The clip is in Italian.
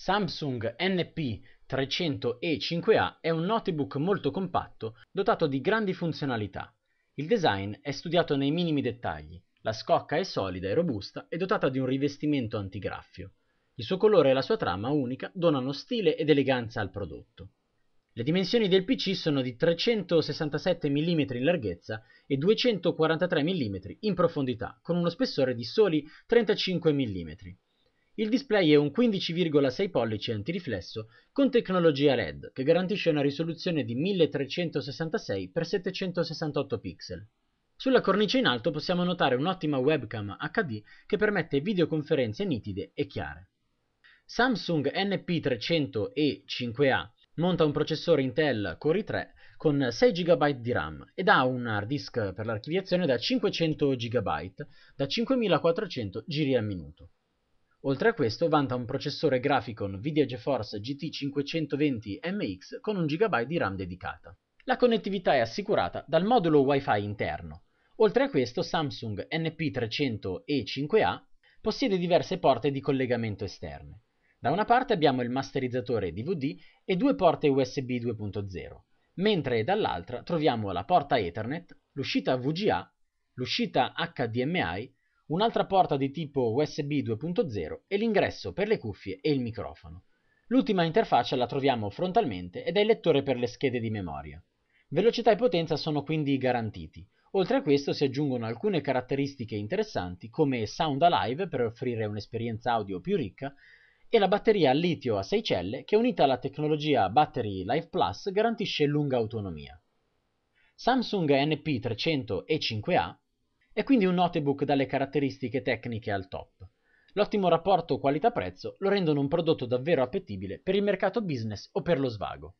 Samsung NP300e5a è un notebook molto compatto dotato di grandi funzionalità. Il design è studiato nei minimi dettagli. La scocca è solida e robusta e dotata di un rivestimento antigraffio. Il suo colore e la sua trama unica donano stile ed eleganza al prodotto. Le dimensioni del PC sono di 367 mm in larghezza e 243 mm in profondità, con uno spessore di soli 35 mm. Il display è un 15,6 pollici antiriflesso con tecnologia LED che garantisce una risoluzione di 1366x768 pixel. Sulla cornice in alto possiamo notare un'ottima webcam HD che permette videoconferenze nitide e chiare. Samsung NP300E5A monta un processore Intel Core i3 con 6 GB di RAM ed ha un hard disk per l'archiviazione da 500 GB da 5400 giri al minuto. Oltre a questo vanta un processore Graficon Nvidia GeForce GT520 MX con 1 GB di RAM dedicata. La connettività è assicurata dal modulo Wi-Fi interno. Oltre a questo Samsung NP300E5A possiede diverse porte di collegamento esterne. Da una parte abbiamo il masterizzatore DVD e due porte USB 2.0, mentre dall'altra troviamo la porta Ethernet, l'uscita VGA, l'uscita HDMI un'altra porta di tipo USB 2.0 e l'ingresso per le cuffie e il microfono. L'ultima interfaccia la troviamo frontalmente ed è il lettore per le schede di memoria. Velocità e potenza sono quindi garantiti. Oltre a questo si aggiungono alcune caratteristiche interessanti come Sound Alive per offrire un'esperienza audio più ricca e la batteria litio a 6 celle che unita alla tecnologia Battery Life Plus garantisce lunga autonomia. Samsung NP300 E5A è quindi un notebook dalle caratteristiche tecniche al top. L'ottimo rapporto qualità-prezzo lo rendono un prodotto davvero appetibile per il mercato business o per lo svago.